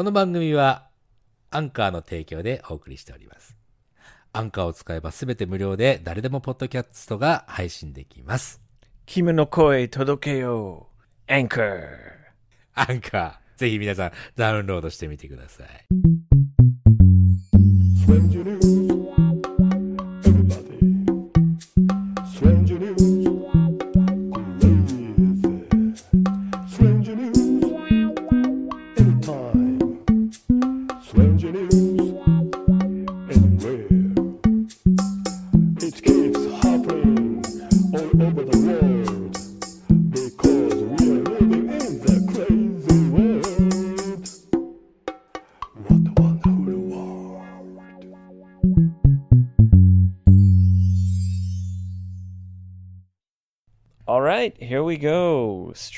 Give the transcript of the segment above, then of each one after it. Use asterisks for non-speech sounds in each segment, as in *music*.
この番組はアンカーの提供でお送りしております。アンカーを使えば全て無料で誰でもポッドキャストが配信できます。キムの声届けよう。アンカー。アンカー。ぜひ皆さんダウンロードしてみてください。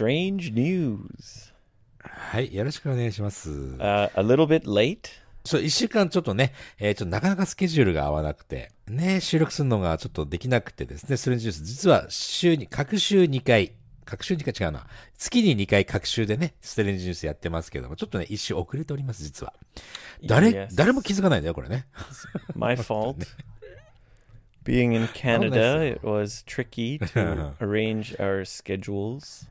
strange news. はい、よろしくお願いします。Uh, a little bit late? そう、一週間ちょっとね、えー、ちょっとなかなかスケジュールが合わなくて、ね、収録するのがちょっとできなくてですね、ストレンジニュース、実は週に、各週2回、各週2回違うな、月に2回各週でね、ストレンジニュースやってますけども、ちょっとね、一週遅れております、実は。誰、誰も気づかないんだよ、これね。My *laughs* fault. Being in Canada, it was tricky to *laughs* arrange our schedules.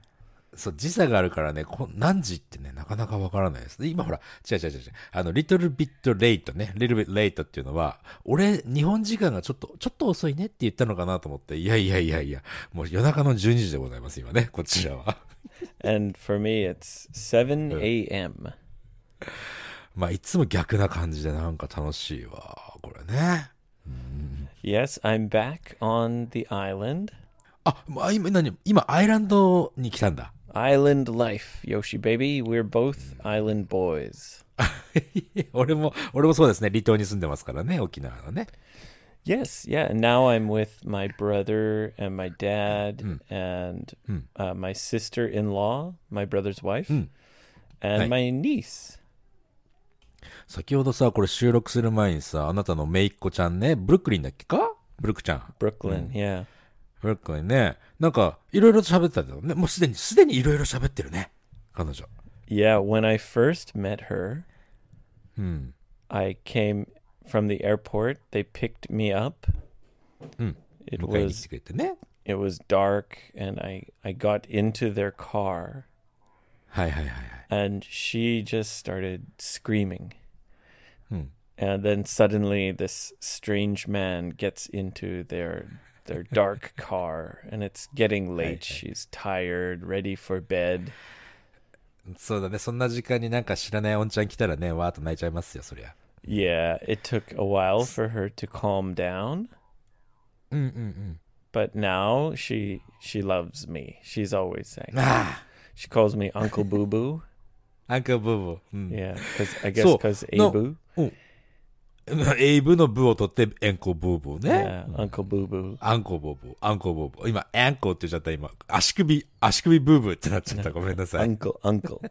そう、時差があるからね、こ何時ってね、なかなかわからないです。今ほら、違う違う違うあの、リトルビットレイトね、リトルビットレイトっていうのは、俺、日本時間がちょっと、ちょっと遅いねって言ったのかなと思って、いやいやいやいや、もう夜中の12時でございます、今ね、こちらは。And for me, it's 7 a.m.、まあ、いつも逆な感じで、なんか楽しいわ、これね。Yes, I'm back on the island. あ、まあ、今、何今、アイランドに来たんだ。Island life, Yoshi baby. We're both island boys. *laughs* 俺も、俺もそうですね。離島に住んでますからね、沖縄のね。Yes, yeah. And now I'm with my brother and my dad hmm. and hmm. uh, my sister in law, my brother's wife, hmm. and my niece. 先ほどさ、これ収録する前にさ、あなたのめいっ子ちゃんね、ブルックリンだっけかブルックちゃん。Brooklyn, 確かにね。なんか、いろいろと喋ったんだよね。もうすでに、すでにいろいろ喋ってるね。彼女。Yeah, when I first met her, came from the airport. They picked me up. うん。It 迎えに来てくれてね。It was dark and I, I got into their car. はいはいはいはい。And she just started screaming. うん。And then suddenly this strange man gets into their their dark car, and it's getting *laughs* late. She's tired, ready for bed. Yeah, it took a while for her to calm down. But now she she loves me. She's always saying. Ah! she calls me Uncle Boo Boo. *laughs* Uncle Boo Boo. Hmm. Yeah, because I guess because Abu. うん oh, 英文のブを取って、エンコブーブーね。Yeah, *laughs* Uncle Boo Boo. アンコボブー、アンコボブー。今、エンコって言っちゃった、今。足首、足首ブーブーってなっちゃった。ごめんなさい。Uncle, *laughs* uncle.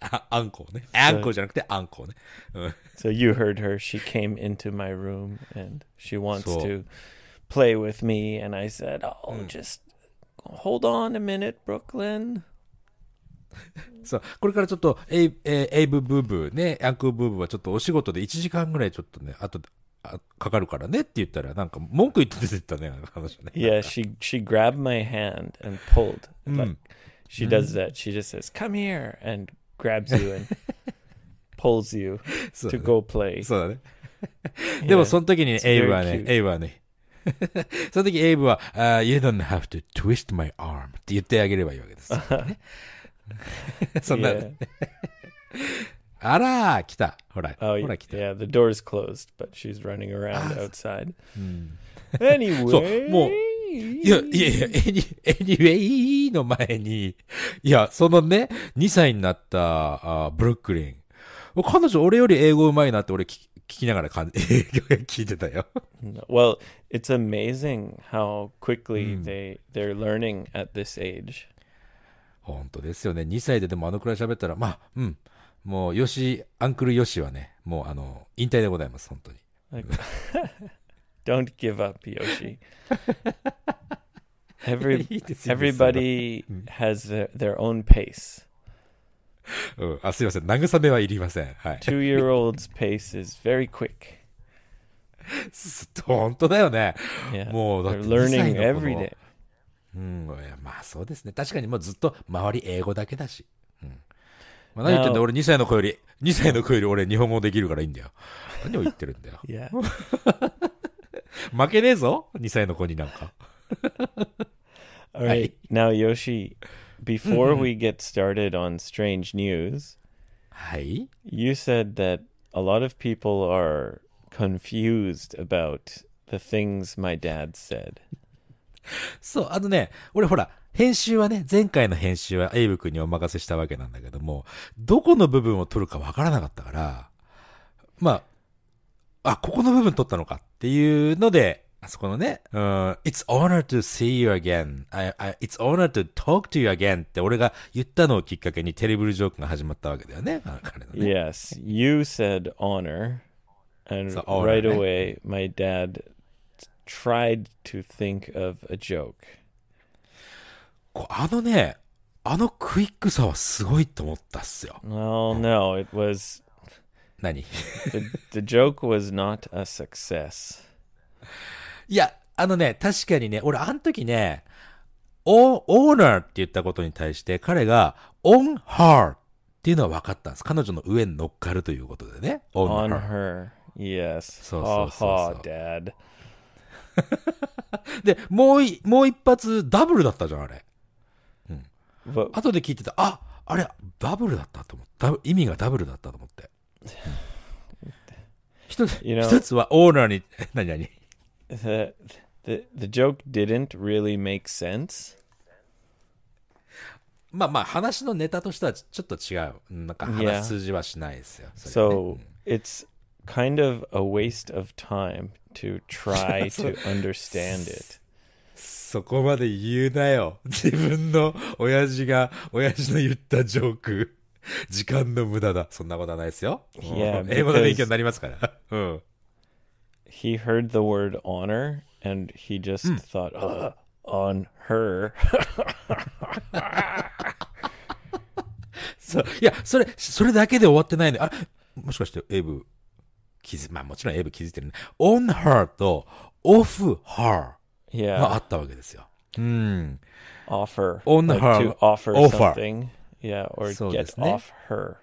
あアンコね。アンコじゃなくて、アンコね。うん So you heard her. She came into my room and she wants So- to play with me. And I said, Oh, mm. just hold on a minute, Brooklyn. そう、これからちょっとエイ、えー、エイブブーブーね、ヤンクーブーブーはちょっとお仕事で1時間ぐらいちょっとね、あと、あかかるからねって言ったら、なんか文句言って出てたね、話ね。*laughs* Yeah, she, she grabbed my hand and pulled. Like, she does that. She just says, come here and grabs you and *laughs* pulls you to go play. そうだね。でもその時にエイブはね、エイブはね、*laughs* その時エイブは、uh, You don't have to twist my arm って言ってあげればいいわけです、ね。そんな。あら、来た。ほら、oh, ほら来た。Yeah, the door's closed, but she's running around outside. anyway. そう、もう。いや、いやいや、anyway の前に、いや、そのね、2歳になったあブルックリン。彼女、俺より英語うまいなって俺聞聞きながら感聞いてたよ。Well, it's amazing how quickly they, they're learning at this age. 本当ですよね。2歳ででもあのくらい喋ったら、まあ、うん。もう、よし、アンクルよしはね、もう、あの、引退でございます、本当に。Don't give up, Yoshi. Every, everybody has their, their own pace. うん、あすいません、慰めはいりません。はい、Two-year-old's pace is very quick. 本当だよね。Yeah. もう、だって2歳の子の learning every day. うん、まあそうですね。確かにもうずっと周り英語だけだし。うん。まあ、何言ってんだ俺2歳の子より、2歳の子より俺日本語できるからいいんだよ。何を言ってるんだよ。いや。負けねえぞ、2歳の子になんか。Alright, now Yoshi, before we get started on strange news, はい you said that a lot of people are confused about the things my dad said. *laughs* そう、あのね、俺ほら、編集はね、前回の編集はエイブ君にお任せしたわけなんだけども、どこの部分を取るかわからなかったから、まあ、あ、ここの部分取ったのかっていうので、あそこのね、It's honor to see you again. I, I, It's honor to talk to you again って俺が言ったのをきっかけにテレブルジョークが始まったわけだよね。彼のね Yes, you said honor. And so, honor, right away, my dad tried to think of a joke. あのね、あのクイックさはすごいと思ったっすよ。no, it was. the, the joke was not a success. いや、あのね、確かにね、俺あの時ね、オーナーって言ったことに対して彼がオンハーっていうのは分かったんです。彼女の上に乗っかるということでね。オンハー。r On h Yes. そうそうそうそう。Ha ha, dad. *laughs* で、もうい、もう一発ダブルだったじゃん、あれ。うん。後で聞いてた、ああれ、ダブルだったと思って、意味がダブルだったと思って。一つ、you know, 一つはオーナーに、*laughs* 何何 the, the, the joke didn't really make sense. まあまあ話のネタとしてはちょっと違う。なんか話数字はしないですよ。Yeah. ね、so、うん、i t kind of a waste of time to try to understand it. そこまで言うなよ。自分の親父が、親父の言ったジョーク。時間の無駄だ。そんなことはないですよ。Yeah, 英語の勉強になりますから。うん。He heard the word honor and he just、うん、thought, uh, her. そういや、それ、それだけで終わってないね。あれもしかして、エイブ、気づ、まあもちろんエイブ気づいてるね。on her と off her があったわけですよ。offer. on her. to offer something. Yeah, or get off her.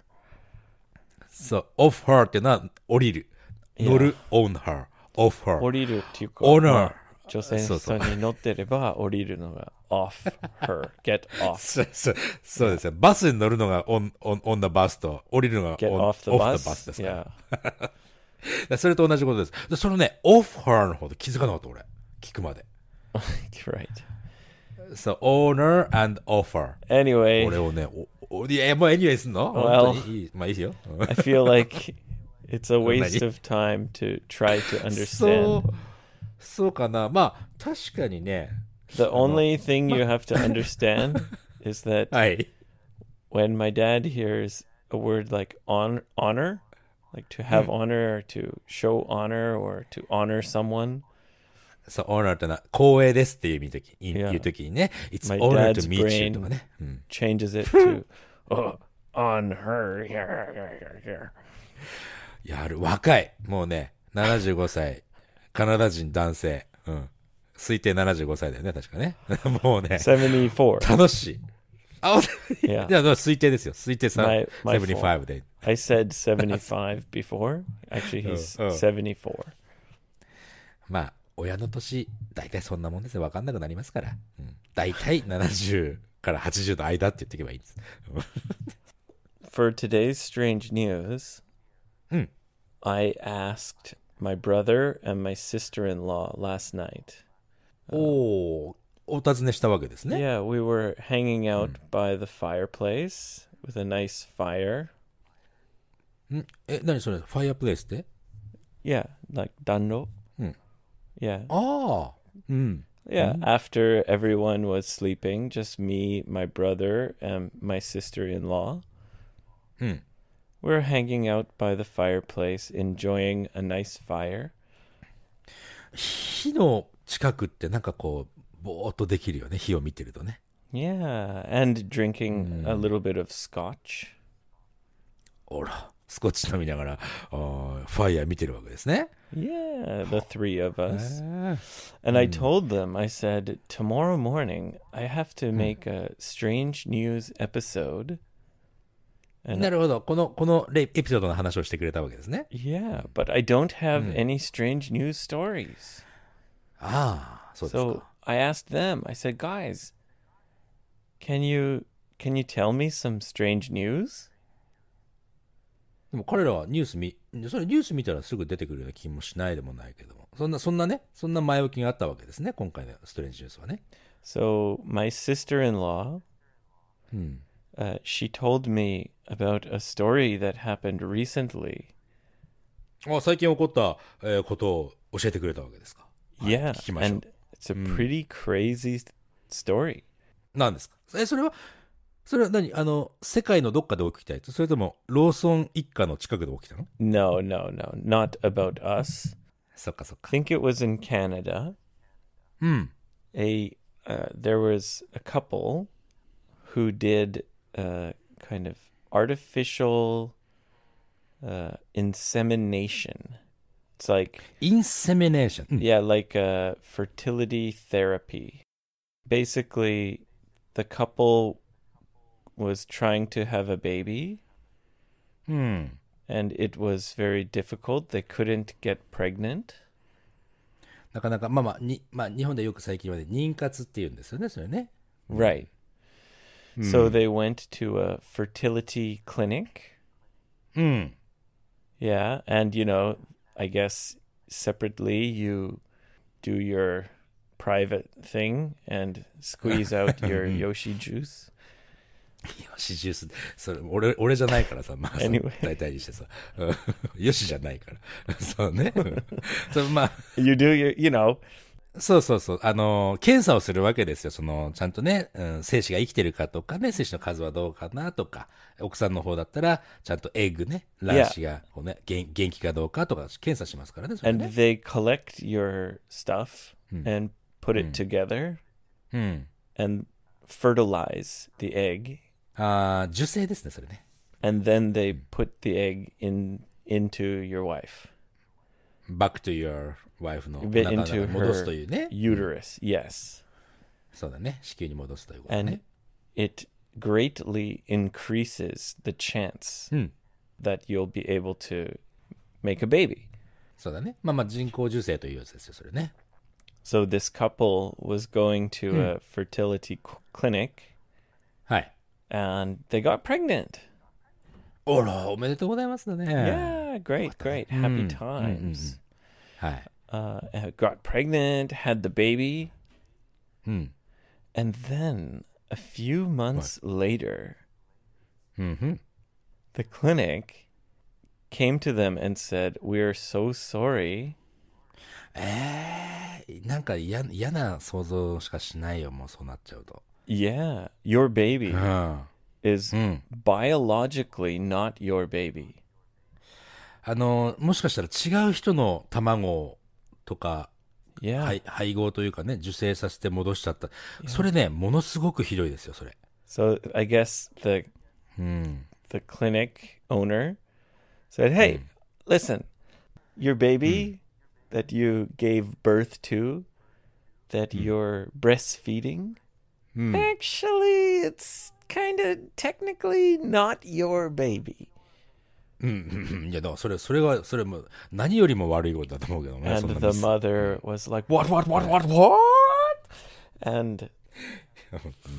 そう、off her っていうのは降りる。乗る、on her。off her。降りるっていうか、n e r 女性の人に乗ってれば降りるのが off her, get off. そうですよ。バスに乗るのが on, the bus と降りるのが o f f the bus, off the bus ですから。*laughs* それと同じことです。でそのね、オファーの方で気づかなかった俺。聞くまで。right. *laughs* So, owner and offer. Anyway. anyway すんの Well, まあいいですよ。I feel like it's a *laughs* waste of time to try to understand. そうそうかな。まあ、確かにね。The only thing you have to understand is that when my dad hears a word like on, honor, like to have honor or to show honor or to honor someone. そう、honor ってな光栄ですっていう意味とき、y 言うときにね、It's My honor dad's to meet brain とかね。うん、Changes it to oh, on her. やる、若い。もうね、75歳。カナダ人男性。うん。推定75歳だよね、確かね。もうね、74. 楽しい。Oh, yeah. No, no, 推定ですよ。推定さ、my, my 75 fault. d y I said 75 before. Actually, he's 74. まあ、親の年、大体そんなもんですよ。わかんなくなりますから。うん、大体70から80の間って言っていけばいいです。For today's strange news, I asked my brother and my sister in law last night. おお、お尋ねしたわけですね。Yeah, we were hanging out by the fireplace with a nice fire. んえ、何それファイアプレイスって Yeah, like 暖炉。うん。Yeah. ああ。うん。Yeah, after everyone was sleeping, just me, my brother, and my sister in law. Hmm. We're hanging out by the fireplace, enjoying a nice fire. 火の近くってなんかこうぼーっとできるよね、火を見てるとね。Yeah, and drinking a little bit of scotch. おら、スコッチ飲みながら、ファイヤー見てるわけですね。Yeah, the three of us. And I told them, I said, tomorrow morning I have to make a strange news episode. なるほど。この、このエピソードの話をしてくれたわけですね。Yeah, but I don't have any strange news stories. ああ、そうですか。So I asked them, I said, guys, can you, can you tell me some strange news? でも彼らはニュース見、それニュース見たらすぐ出てくるような気もしないでもないけども、そんな、そんなね、そんな前置きがあったわけですね、今回のストレンジニュースはね。So, my sister-in-law,、うん uh, she told me about a story that happened recently. あ、最近起こった、えー、ことを教えてくれたわけですか。はい、yeah, 聞きましょう。And It's a hmm. pretty crazy story. なんですかえ、それは、それは何あの、世界のどっかで起きたやつそれとも、ローソン一家の近くで起きたの No, no, no. Not about us. そっかそっか。think it was in Canada. うん。A hmm. uh, there was a couple who did uh, kind of artificial uh, insemination. It's like insemination. Mm. Yeah, like uh, fertility therapy. Basically, the couple was trying to have a baby. Hmm. And it was very difficult. They couldn't get pregnant. なかなか、まあまあ、にまあ、日本でよく最近まで妊活っていうんですよね、それね。Right. So hmm. they went to a fertility clinic. Mm. Yeah, and you know, I guess separately you do your private thing and squeeze out *laughs* your Yoshi j よしジュース、それ俺俺じゃないからさ、まあ、大体にしてさ、よし *laughs* じゃないから、*laughs* そうね。そまあ、you do y o u you know. そうそうそう、あの、検査をするわけですよ、その、ちゃんとね、うん、精子が生きてるかとかね、精子の数はどうかなとか、奥さんの方だったら、ちゃんとエッグね、卵子がこうね、元元気かどうかとか検査しますからね。そ And they collect your stuff and put it together うん。and fertilize the egg. ああ、受精ですね、それね。And then they put the egg in into your wife. back to your wife の Bit 腹中 t o に戻すというね。uterus. Yes. そうだね。子宮に戻すということ And it greatly increases the chance hmm. that you'll be able to make a baby. そうだね。まあまあ人工授精というやつですよ、それね。So this couple was going to hmm. a fertility clinic. はい。And they got pregnant. おら、おめでとうございますだね。Yeah, great, great. Hmm. Happy hmm, times. はい。Uh, got pregnant, had the baby. うん。And then a few months what? later, mm-hmm. the clinic came to them and said, "We are so sorry." Eh, yeah, your biologically not your baby. あの、もしかしたら違う人の卵とか Yeah. 配合というかね、受精させて戻しちゃった。それね、ものすごくひどいですよ、それ。So I guess the the clinic owner said, "Hey, listen, your baby that you gave birth to, that you're breastfeeding, actually, it's kind of technically not your baby." うん、いやだからそれそれがそれも何よりも悪いことだと思うけどね。And the mother was like, what, what, what, what, what? And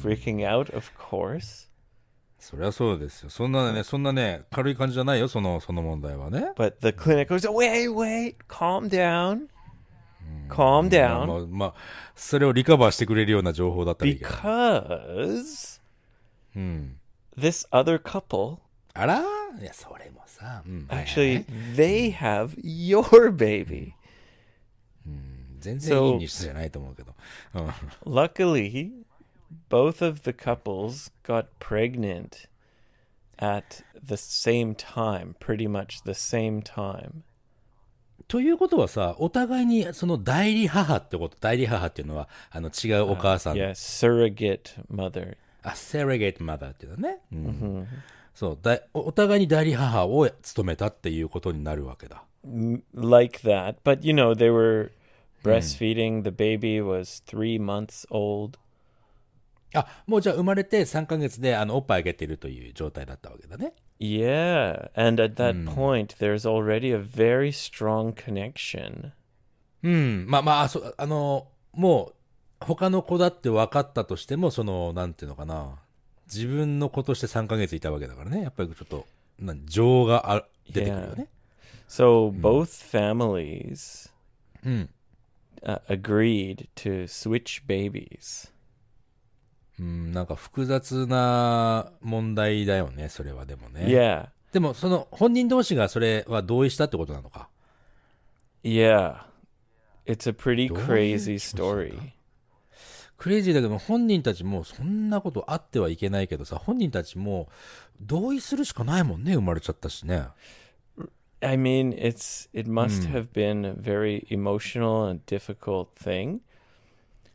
freaking out, of course. そりゃそうですよ。そんなね、そんなね、軽い感じじゃないよ、そのその問題はね。But the clinic was, wait, wait, calm down. Calm down. まあ、まあ、それをリカバーしてくれるような情報だったらいいけど。Because、うん、this other couple あらいや、それも。Hmm. Actually, they have your baby hmm. So, luckily, both of the couples got pregnant at the same time pretty much the same time ということはさ、お互いにその代理母ってこと、代理母っていうのはあの違うお母さん。Uh, yeah, surrogate mother. あ、surrogate mother っていうのね。うんそうだお互いに代理母を務めたっていうことになるわけだ。Like that, but you know, they were breastfeeding, the baby was three months old. あもうじゃあ生まれて3ヶ月であのおっぱいあげてるという状態だったわけだね。Yeah, and at that point, there's already a very strong connection. うん、まあまあ、そあの、もう他の子だって分かったとしても、その、なんていうのかな。自分の子として3ヶ月いたわけだからねやっぱりちょっと情があ出てくるよね So both families、うん uh, agreed to switch babies うんなんか複雑な問題だよねそれはでもね Yeah でもその本人同士がそれは同意したってことなのか Yeah It's a pretty crazy story クレイジーだけど本人たちもそんなことあってはいけないけどさ本人たちも同意するしかないもんね生まれちゃったしね。I mean, it's it must have been a very emotional and difficult thing.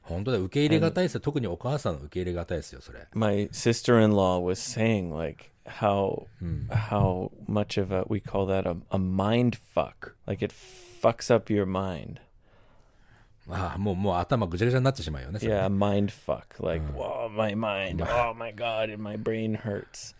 本当だ受け入れがたいですよ特にお母さんの受け入れがたいですよそれ。My sister-in-law was saying like how how much of a we call that a a mind fuck like it fucks up your mind. ああもうもう頭ぐちゃぐちゃになってしまうよね。いや、mind fuck. Like, w h o my mind. Oh my god, and my brain hurts.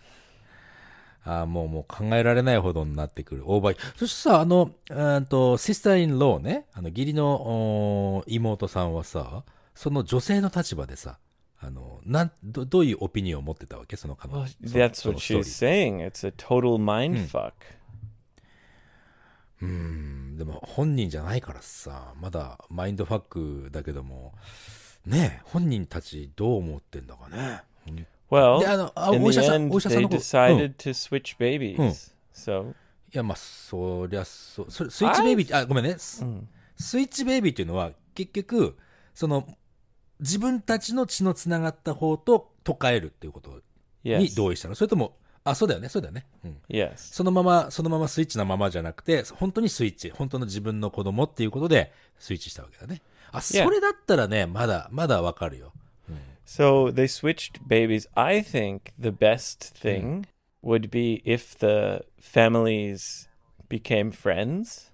ああもうもう考えられないほどになってくる。オーバーそしてさ、あの、うんと、シスターインローね、あの、義理のお妹さんはさ、その女性の立場でさ、あの、なん、どどういうオピニオンを持ってたわけその彼女。その That's what she's saying. It's a total mind fuck. うん、でも本人じゃないからさ、まだマインドファックだけども、ね本人たちどう思ってんだかね。Well, in the end, they decided to switch babies. So. いや、まあ、そりゃそ、そスイッチベイビー、あ、ごめんね、スイッチベイビーっていうのは、結局、その、自分たちの血のつながった方と、とかえるっていうことに同意したのそれとも、あ、そうだよね、そうだよね。うん。Yes. そのまま、そのままスイッチのままじゃなくて、本当にスイッチ、本当の自分の子供っていうことでスイッチしたわけだね。あ、それだったらね、まだ、まだわかるよ。So they switched babies. I think the best thing would be if the families became friends.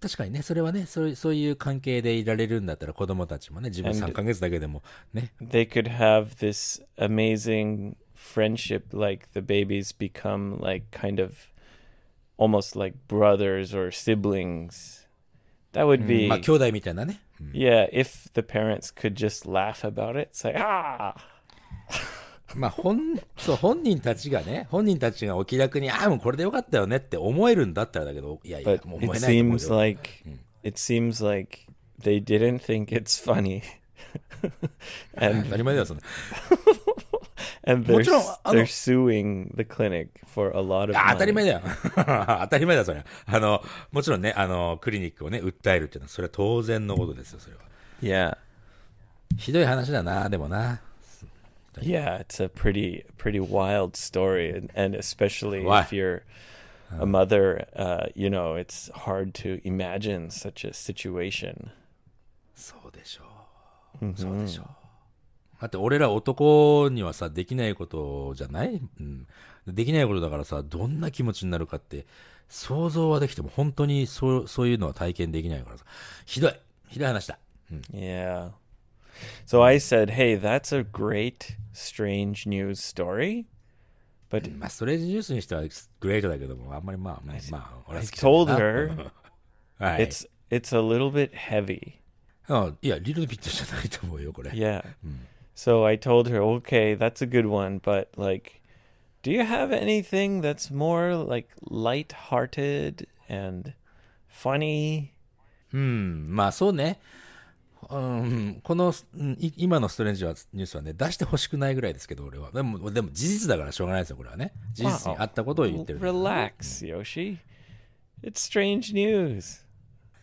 確かにね、それはね、そうそういう関係でいられるんだったら子供たちもね、自分3ヶ月だけでもね。They could have this amazing friendship like the babies become like kind of almost like brothers or siblings that would mm, be mm. yeah if the parents could just laugh about it it's like ah まあ本そう本人たちがね本人たちがお気楽にああもうこれでよかったよねって思えるんだったらだけどいやいや *laughs* but it seems like it seems like they didn't think it's funny 当 *laughs* and *laughs* たり前だよそんな and they're, they're suing the clinic for a lot of ah, money. 前だよ。当たり前だ、それは。あの、もちろんね、あの、クリニックをね、訴えるっていうのは、それは当然のことですよ、それは。Yeah. *laughs* it's a pretty pretty wild story, and, and especially Why? if you're a uh. mother, uh, you know, it's hard to imagine such a situation. そうでしょう。そうでしょう。だって俺ら男にはさ、できないことじゃない、うん、できないことだからさ、どんな気持ちになるかって、想像はできても本当にそうそういうのは体験できないからさ。ひどい。ひどい話だ。うん、yeah. So I said, hey, that's a great strange news story. But まあ、ストレージニュースにしてはグレートだけども、あんまりまあ、まあ、まあ、俺は好き told her, *laughs* it's, it's a little bit heavy. あいや、リルビットじゃないと思うよ、これ。Yeah.、うん So I told her, okay, that's a good one, but like, do you have anything that's more like light-hearted and funny? うん、まあそうね。うん、この、今のストレンジはニュースはね、出してほしくないぐらいですけど、俺は。でも、でも事実だからしょうがないですよ、これはね。事実にあったことを言ってる。Wow. Hmm, relax, Yoshi. It's strange news.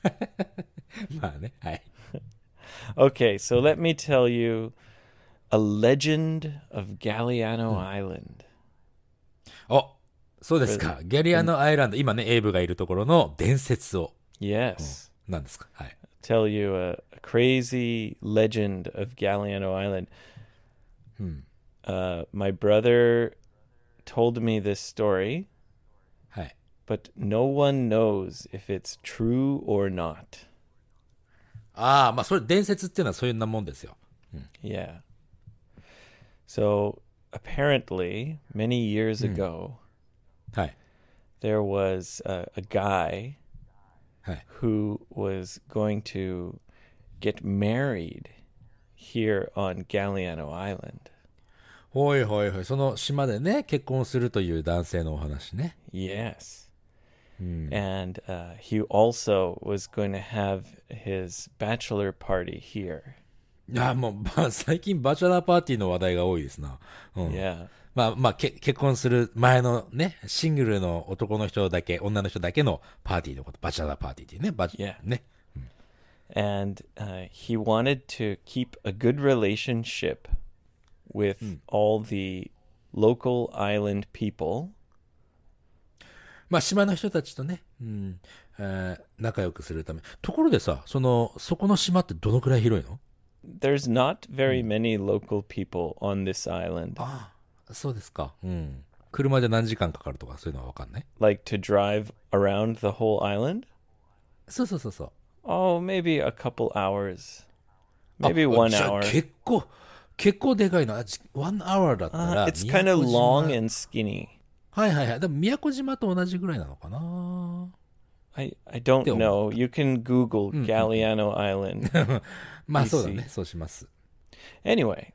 *laughs* *laughs* OK so let me tell you a Legend of Galliano hmm. Island. あ、そうですか。ギャリアのアイランド、今ね、エイブがいるところの伝説を。Yes. 何ですかはい。Tell you a, crazy legend of Galliano Island.、うん hmm. uh, my brother told me this story. Hi. But no one knows if it's true or not. Ah, Yeah. So apparently, many years mm. ago, Hi. there was a, a guy Hi. who was going to get married here on Galliano Island. ほいほいほい。その島でね、結婚するという男性のお話ね。Yes. Mm. And uh, he also was going to have his bachelor party here. いや、もう、*laughs* まあ、最近バチャラーパーティーの話題が多いですな。うん。Yeah. まあ、まあ、け結婚する前のね、シングルの男の人だけ、女の人だけのパーティーのこと、バチャラーパーティーっていうね、バチ、yeah. ね。and uh, he wanted to keep a good relationship with all the local island people. まあ、島の人たちとね、うんえー、仲良くするため。ところでさ、その、そこの島ってどのくらい広いの there's not very hmm. many local people on this island. ああ、そうですか。うん。車で何時間かかるとかそういうのはわかんない ah, Like to drive around the whole island? そうそうそうそう。Oh, maybe a couple hours. Maybe ah, ah, one hour. 結構、結構でかいな。One hour だったら。Uh, it's kind of long and skinny. はいはいはい。でも宮古島と同じぐらいなのかな I, I don't know. You can Google Galliano Island. *laughs* Anyway,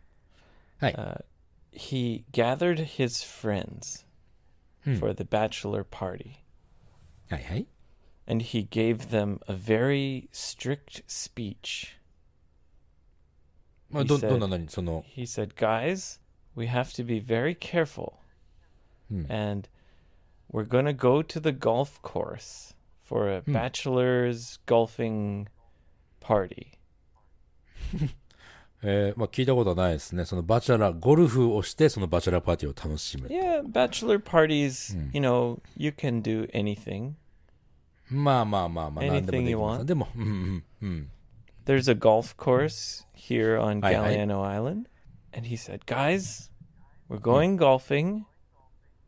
he gathered his friends hmm. for the bachelor party. はいはい。And he gave them a very strict speech. He said, guys, we have to be very careful. Hmm. And we're going to go to the golf course for a hmm. bachelor's golfing party. *laughs* えー、まあ、聞いたことはないですね。そのバチェラー、ゴルフをして、そのバチェラーパーティーを楽しむ。Yeah, bachelor parties,、うん、you hmm. know, you can do anything. you want. まあまあまあまあ、何でもできます。でも、うんうんうん。There's a golf course here on Galliano Island, and he said, Guys, we're going hmm. golfing.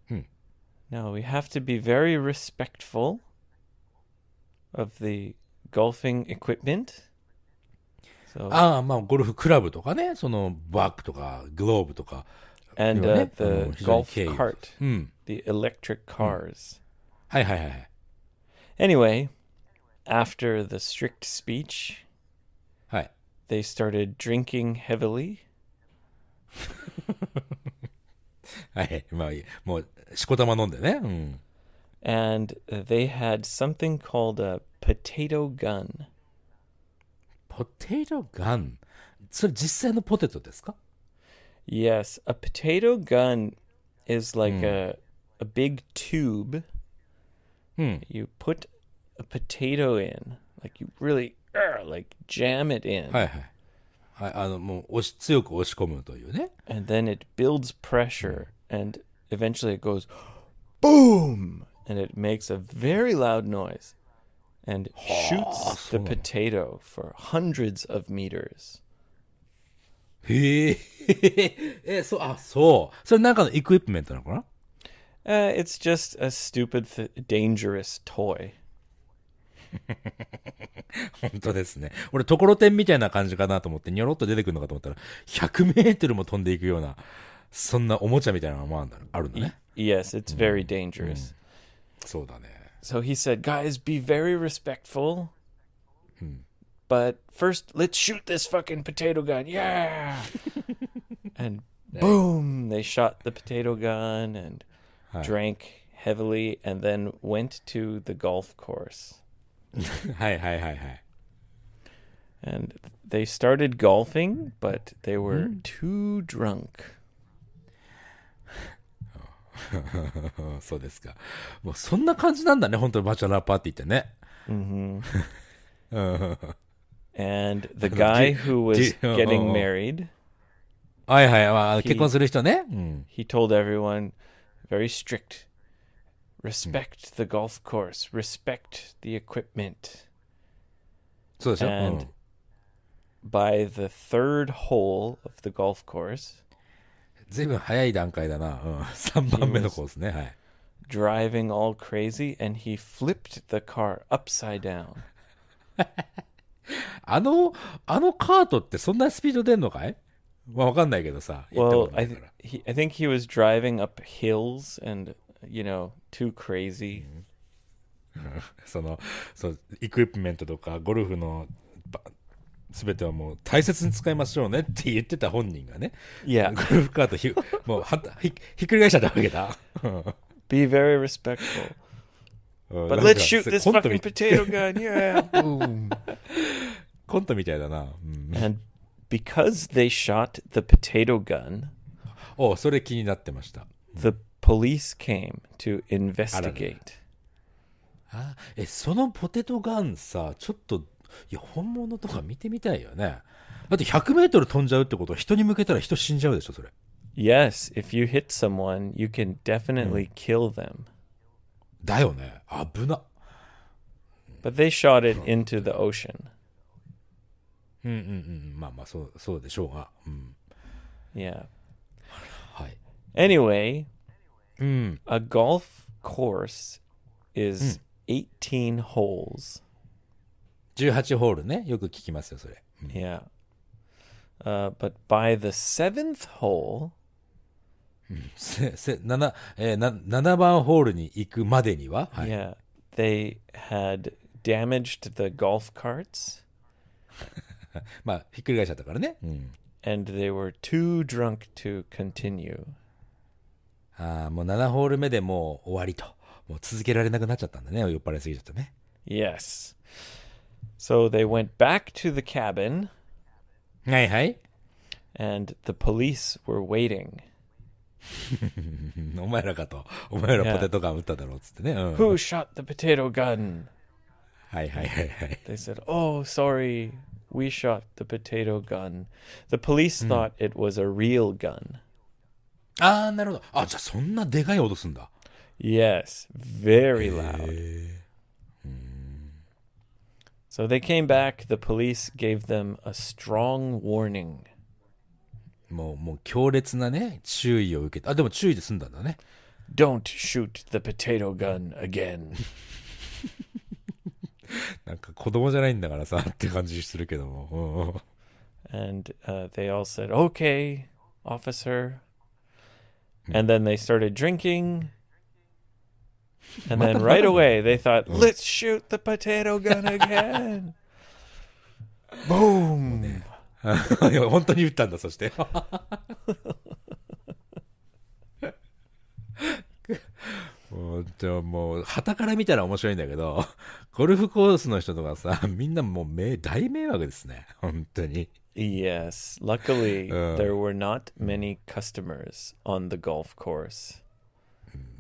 Hmm. Now we have to be very respectful of the golfing equipment. ああ、まあ、ゴルフクラブとかね、そのバックとか、グローブとか。And、ね、uh, the golf cart,、うん、the electric cars.、はいはいはい。Anyway, after the strict speech, they started drinking heavily. はい、まあ、もう、しこたま飲んでね。うん、and they had something called a potato gun. potato gun それ実際のポテトですか Yes, a potato gun is like hmm. a big tube hmm. you put a potato in, like you really like jam it in. はいはいはいあのもう押し強く押し込むというね and then it builds pressure hmm. and eventually it goes *gasps* boom and it makes a very loud noise and shoots the potato for hundreds of meters. へえ、え、そう、あ、そう。それなんかの e クイ Uh, it's just a stupid, th- dangerous toy. *laughs* 本当ですね。俺、ところてんみたいな感じかなと思って、にょろっと出てくるのかと思ったら、100メートルも飛んでいくような、そんなおもちゃみたいなのもあるんだね。Yes, it's very dangerous.、うんうん、そうだね。So he said, "Guys, be very respectful." Hmm. But first, let's shoot this fucking potato gun. Yeah. *laughs* and boom, they shot the potato gun and Hi. drank heavily and then went to the golf course. *laughs* hi, hi, hi, hi. And they started golfing, but they were mm. too drunk. *laughs* そうですか。もうそんな感じなんだね、本当にバチェラーパーティーってね。Mm *laughs* And the *laughs* guy who was getting married. はいはい、まあ、結婚する人ね。He told everyone, very strict. Respect the golf course. Respect the equipment. そうでしょ And by the third hole of the golf course, ずいぶん早い段階だな。うん、3番目の子ですね。はい。driving all crazy and he flipped the car upside down. あの、あのカートってそんなスピード出んのかいまあわかんないけどさ。Well, I, th he, I think he was driving up hills and, you know, too crazy. その、その、エクイプメントとか、ゴルフの全てはもう大切に使いましょうねって言ってた本人がね。Yeah. ゴルフカートひもうはひひっくり返しちゃったわけだ。Be very respectful. But let's shoot this fucking potato gun. Yeah. Boom. コントみたいだな。うん、And because they shot the potato gun, おそれ気になってました。The police came to investigate. あららあえそのポテトガンさちょっといや、本物とか見てみたいよね。だって100メートル飛んじゃうってことは人に向けたら人死んじゃうでしょ、それ。Yes, if you hit someone, you can definitely kill them. だよね。危な。But they shot it into the ocean. うんうんうん。まあまあ、そうそうでしょうが。うん、yeah. はい。Anyway, うん。a golf course is 18 holes. 18ホールね。よく聞きますよ、それ。うん Yeah. Uh, but by the seventh hole, せせ7、えーな7番ホールに行くまでには、はい yeah, they had damaged the golf carts *laughs* まあ、ひっくり返しちゃったからね。うん、and they were too drunk to continue. あーもう7ホール目でもう終わりと。もう続けられなくなっちゃったんだね。酔っ払いすぎちゃったね。Yes. So they went back to the cabin. Hey, hey. And the police were waiting. *laughs* Who shot the potato gun? They said, oh, sorry, we shot the potato gun. The police hmm. thought it was a real gun. ああ、なるほど。あ、じゃあそんなでかい音すんだ。Yes, ah, ah, very loud. So they came back. The police gave them a strong warning. もう、もう強烈なね、注意を受けて、あ、でも注意で済んだんだね。Don't shoot the potato gun again. *laughs* なんか子供じゃないんだからさって感じするけども。And、uh, they all said, okay, officer. Hmm. And then they started drinking. And then right away they thought, let's shoot the potato gun again. Boom. いや本当に撃ったんだそして本当もう旗から見たら面白いんだけどゴルフコースの人とかさみんなもう大迷惑ですね本当に Yes luckily、there were not many customers on the golf course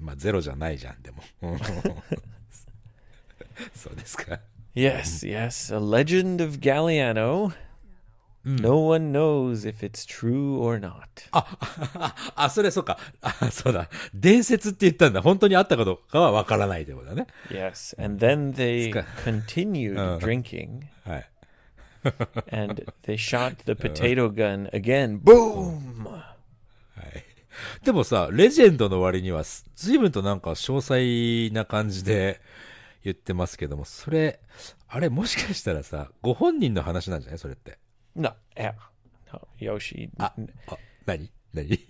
まあゼロじゃないじゃんでもそうですか Yes, yes, a legend of Galliano. No one knows if it's true or not. あ、あ、あそれそうか。あ、そうだ。伝説って言ったんだ。本当にあったかどうかはわからないってことだね。Yes, and then they continued drinking. はい。and they shot the potato gun again. Boom! はい。でもさ、レジェンドの割には、ずいぶんとなんか詳細な感じで言ってますけども、それ、あれ、もしかしたらさ、ご本人の話なんじゃないそれって。な、え、よし。あ、に何何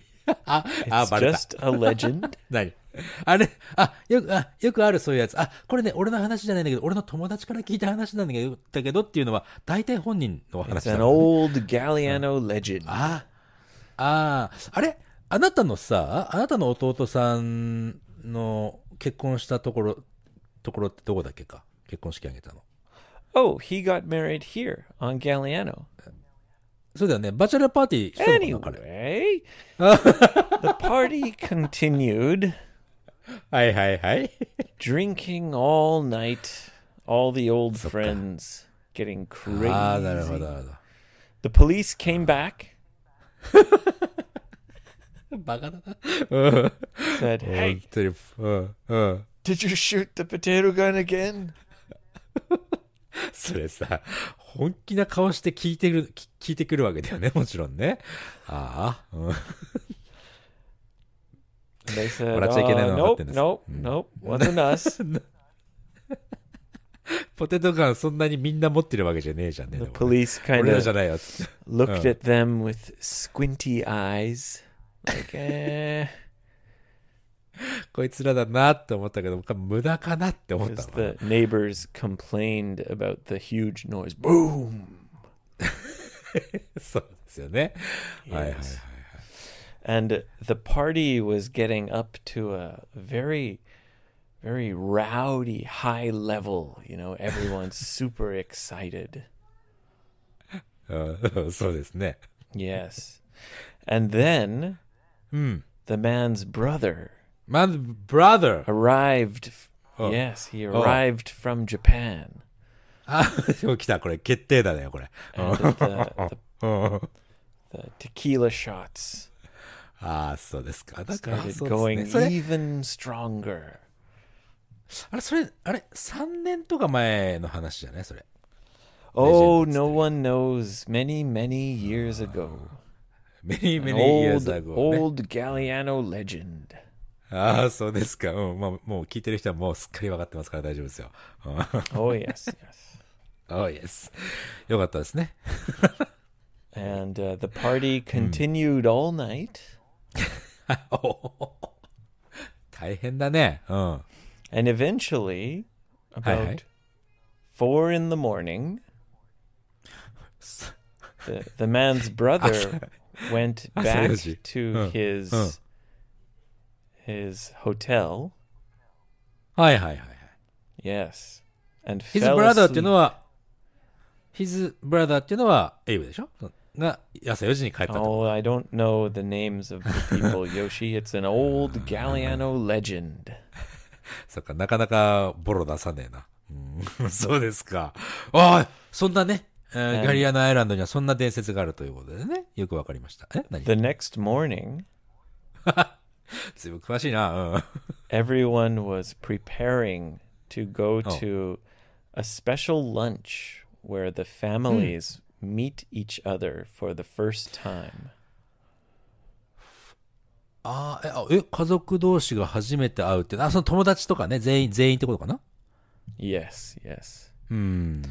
あ、あ、*laughs* バレた。just a l *laughs* あれ、あ、よく、あ、よくあるそういうやつ。あ、これね、俺の話じゃないんだけど、俺の友達から聞いた話なんだけど、だけどっていうのは、大体本人の話だ、ね。It's an old Galliano legend.、ん、あ、あ、あれあなたのさ、あなたの弟さんの結婚したところ、ところってどこだっけか結婚式あげたの。Oh, he got married here on Galliano. そうだよね。バチェラーパーティーしたのかな Anyway, the party continued. はいはいはい。Drinking all night, all the old friends getting crazy. ああ、なるほどなるほど。The police came back. バカだな。うん。said, hey, 本当に、うん、うん。Did you shoot the potato gun again? それさ、本気な顔して聞いてる、聞いてくるわけだよね、もちろんね。ああ、うん。They said, 笑っちゃいけないのは分かってんです。Nope, nope, nope, wasn't us. ポテトガンそんなにみんな持ってるわけじゃねえじゃんね。The police kind of looked at them with squinty eyes. け *laughs* The neighbors complained about the huge noise. Boom! *laughs* そうですよね。Yes. And the party was getting up to a very, very rowdy high level. You know, everyone's *laughs* super excited. so. Yes. And then Hmm. The man's brother. Man's brother. Arrived. Oh. Yes, he oh. arrived from Japan. あ、来た、これ、決定だね、これ。the, ah, *laughs* the, *laughs* the tequila shots. Ah, so going even stronger. あれ、それ、あれ、3年とか前の話じゃないそれ。Oh, no one knows. Many, many years ago many many old, years ago、ね、old *laughs* Galliano legend ああそうですか、うんまあ、もう聞いてる人はもうすっかり分かってますから大丈夫ですよ ah, *laughs* oh, yes yes *laughs* oh yes よかったですね uh, the party hmm. continued all night 大変だねうん and eventually about four in the morning the, the man's brother went *laughs* back to his hotel. Hi, hi, hi, hi. Yes, And his brother っていうのは his brother っていうのはエイブでしょが朝4時に帰ったと。Oh, I don't know the names of the people, *laughs* Yoshi. It's an old Galliano legend. *laughs* そっか、なかなかボロ出さねえな。うん、そうですか。ああ、そんなね、えー、ガリアナアイランドにはそんな伝説があるということでね、よくわかりました。え何 The next morning, ずいぶん詳しいな。うん everyone was preparing to go to a special lunch where the families meet each other for the first time. あーえあ、え、家族同士が初めて会うって、あ、その友達とかね、全員、全員ってことかな Yes, yes. うん。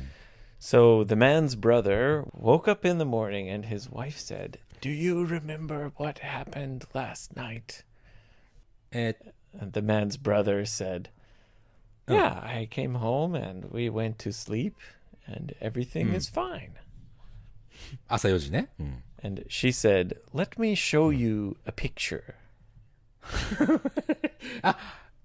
So the man's brother woke up in the morning and his wife said, Do you remember what happened last night? It, and the man's brother said, oh. Yeah, I came home and we went to sleep and everything mm. is fine. *laughs* Hmm. and she said, let me show you a picture. あ、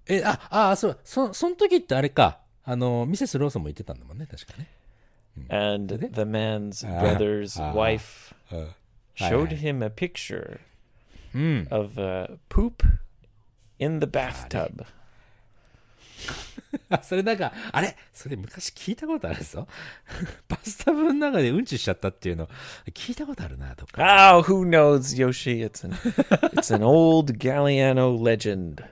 え、あ、あ、そう、そ、その時ってあれか。あの、ミセス・ローソンも言ってたんだもんね、確かね。*laughs* Ah, eh, ah, ah, and the man's uh, brother's uh, wife uh, showed him a picture mm. of uh, poop in the bathtub. *laughs* それなんか、あれそれ昔聞いたことあるぞ。バスタブの中でうんちしちゃったっていうの聞いたことあるな、とか。Oh, *laughs* who knows, Yoshi? It's an, *laughs* it's an old Galliano legend.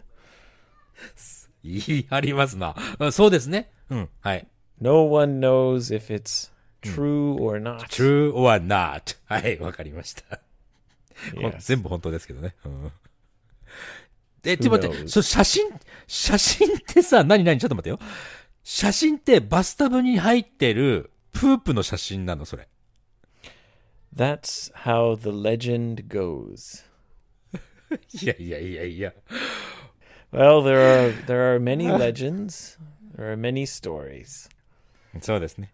言いありますな。そうですね。うん、はい。No one knows if it's true or not. True or not. はい、わかりました。Yes. 全部本当ですけどね。うん、え、ちょっと待って、そ写真、写真ってさ、何何ちょっと待ってよ。写真ってバスタブに入ってるプープの写真なのそれ。That's how the legend goes. いやいやいやいや。Well, there are, there are many legends, there are many stories. そうですね。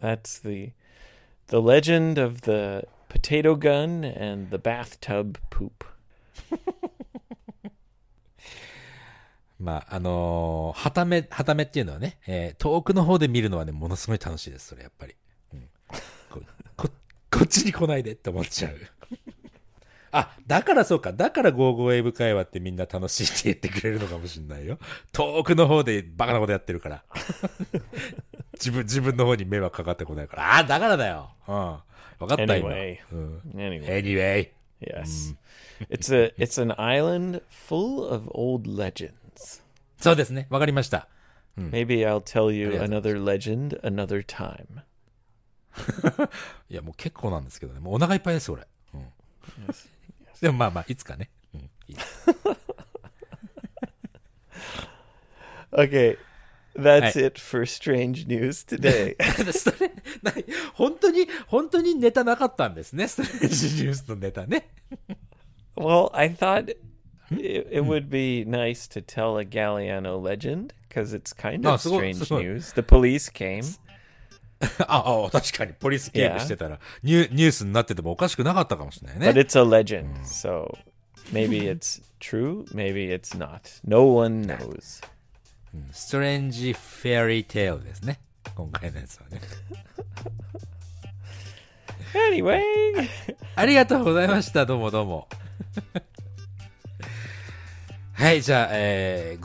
That's the the legend of the potato gun and the bathtub poop. *laughs* まあ、あのー、はため、はためっていうのはね、えー、遠くの方で見るのはね、ものすごい楽しいです、それ、やっぱり。うん、こここっちに来ないでって思っちゃう。*laughs* あ、だからそうか、だからゴーゴーエブ会話ってみんな楽しいって言ってくれるのかもしれないよ。遠くの方でバカなことやってるから。自分、自分の方に迷惑かかってこないから。ああ、だからだよ。うん。分かったよ。Anyway. うん Anyway. Anyway. Yes. It's a it's an island full of old legends. そうですね。わかりました。Maybe I'll tell you another legend another time. いや、もう結構なんですけどね。もうお腹いっぱいです、俺。うん。でもまあまあ、いつかね。うん。いい o k That's it for strange news today. *laughs* 本当に、本当にネタなかったんですね。ストレージニュースのネタね。well, *laughs* I thought hmm? it, it hmm. would be nice to tell a Galliano legend because it's kind ah, of strange news. The police came. ああ、確かにポリスケープしてたらニュ、ニュースになっててもおかしくなかったかもしれない *laughs* ah, ah, But it's a legend, hmm. so maybe it's true, maybe it's not. No one knows. うん、ストレンジ・フェアリー・テールですね。今回のやつはね。anyway! *laughs* ありがとうございました。どうもどうも。*laughs* はい、じゃあ、えー、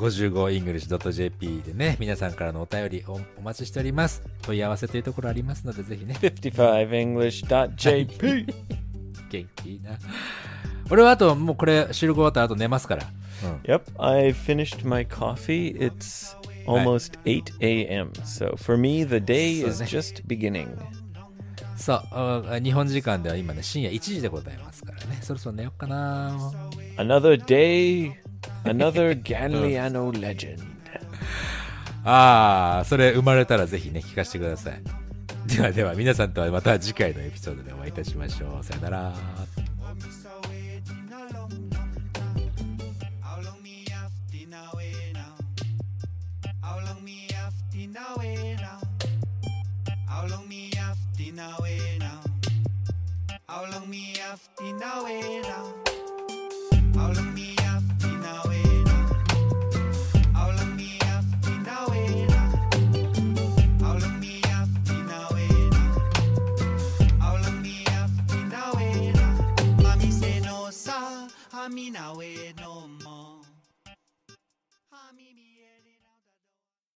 55english.jp でね、皆さんからのお便りおお待ちしております。問い合わせというところありますので、ぜひね。55english.jp *laughs* 元気な。俺はあともうこれ収録終わったあと寝ますから。Yep, I finished my coffee. It's almost 8 a.m. So for me, the day *laughs* is just beginning. そうあ日本時間では今ね深夜1時でございますからねそろそろ寝ようかな Another day, *laughs* another Ganliano legend. *laughs* ああそれ生まれたらぜひね聞かせてくださいではでは皆さんとはまた次回のエピソードでお会いいたしましょうさよなら now, way now? How long me have in now, way now? How long me have now, How long me have now, How long me have now, How long me have now, Mommy say no, sir, I mean, I wait no.